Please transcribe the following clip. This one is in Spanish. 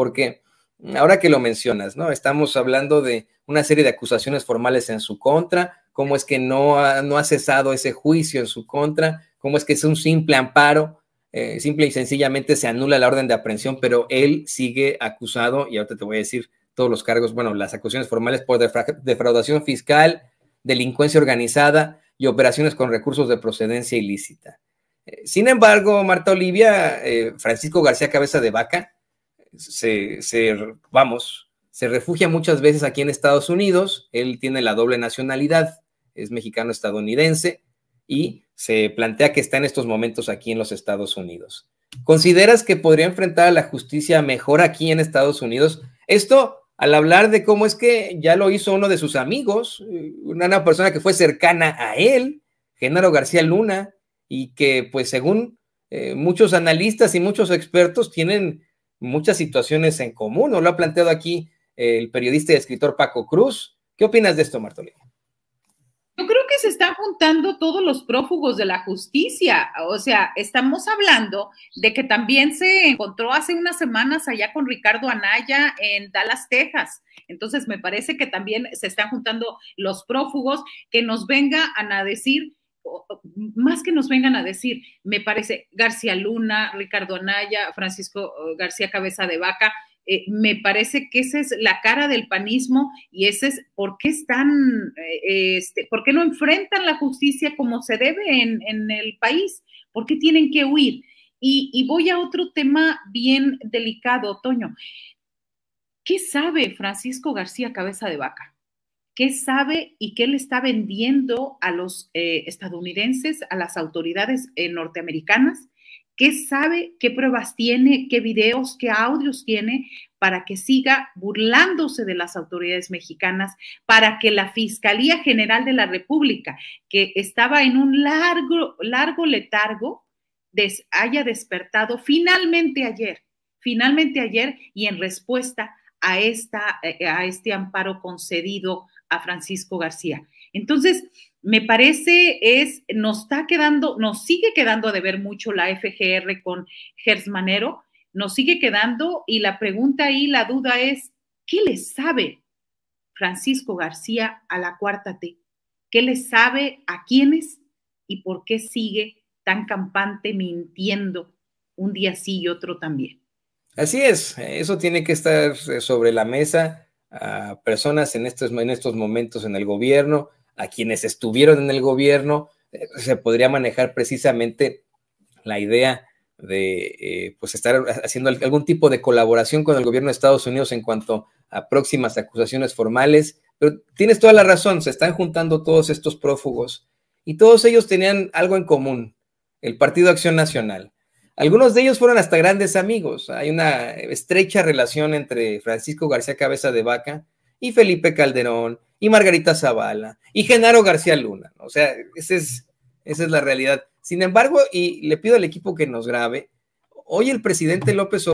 porque ahora que lo mencionas, ¿no? Estamos hablando de una serie de acusaciones formales en su contra, cómo es que no ha, no ha cesado ese juicio en su contra, cómo es que es un simple amparo, eh, simple y sencillamente se anula la orden de aprehensión, pero él sigue acusado, y ahorita te voy a decir todos los cargos, bueno, las acusaciones formales por defraudación fiscal, delincuencia organizada y operaciones con recursos de procedencia ilícita. Eh, sin embargo, Marta Olivia, eh, Francisco García Cabeza de Vaca, se, vamos, se refugia muchas veces aquí en Estados Unidos. Él tiene la doble nacionalidad, es mexicano-estadounidense y se plantea que está en estos momentos aquí en los Estados Unidos. ¿Consideras que podría enfrentar a la justicia mejor aquí en Estados Unidos? Esto al hablar de cómo es que ya lo hizo uno de sus amigos, una persona que fue cercana a él, Genaro García Luna, y que pues según eh, muchos analistas y muchos expertos tienen muchas situaciones en común, o lo ha planteado aquí el periodista y escritor Paco Cruz. ¿Qué opinas de esto, Martolín? Yo creo que se están juntando todos los prófugos de la justicia. O sea, estamos hablando de que también se encontró hace unas semanas allá con Ricardo Anaya en Dallas, Texas. Entonces, me parece que también se están juntando los prófugos que nos venga a decir más que nos vengan a decir, me parece García Luna, Ricardo Anaya, Francisco García Cabeza de Vaca, eh, me parece que esa es la cara del panismo y ese es por qué están, eh, este, por qué no enfrentan la justicia como se debe en, el país, por qué tienen que huir. Y, y voy a otro tema bien delicado, Toño. ¿Qué sabe Francisco García Cabeza de Vaca? qué sabe y qué le está vendiendo a los eh, estadounidenses, a las autoridades eh, norteamericanas, qué sabe, qué pruebas tiene, qué videos, qué audios tiene para que siga burlándose de las autoridades mexicanas, para que la Fiscalía General de la República, que estaba en un largo, largo letargo, haya despertado finalmente ayer, finalmente ayer y en respuesta a, esta, eh, a este amparo concedido a Francisco García. Entonces, me parece es, nos está quedando, nos sigue quedando a deber mucho la FGR con Manero, nos sigue quedando y la pregunta y la duda es, ¿qué le sabe Francisco García a la cuarta T? ¿Qué le sabe a quiénes y por qué sigue tan campante mintiendo un día sí y otro también? Así es, eso tiene que estar eh, sobre la mesa a personas en estos, en estos momentos en el gobierno, a quienes estuvieron en el gobierno, eh, se podría manejar precisamente la idea de eh, pues estar haciendo algún tipo de colaboración con el gobierno de Estados Unidos en cuanto a próximas acusaciones formales, pero tienes toda la razón, se están juntando todos estos prófugos y todos ellos tenían algo en común, el Partido Acción Nacional. Algunos de ellos fueron hasta grandes amigos. Hay una estrecha relación entre Francisco García Cabeza de Vaca y Felipe Calderón y Margarita Zavala y Genaro García Luna. O sea, esa es, esa es la realidad. Sin embargo, y le pido al equipo que nos grabe, hoy el presidente López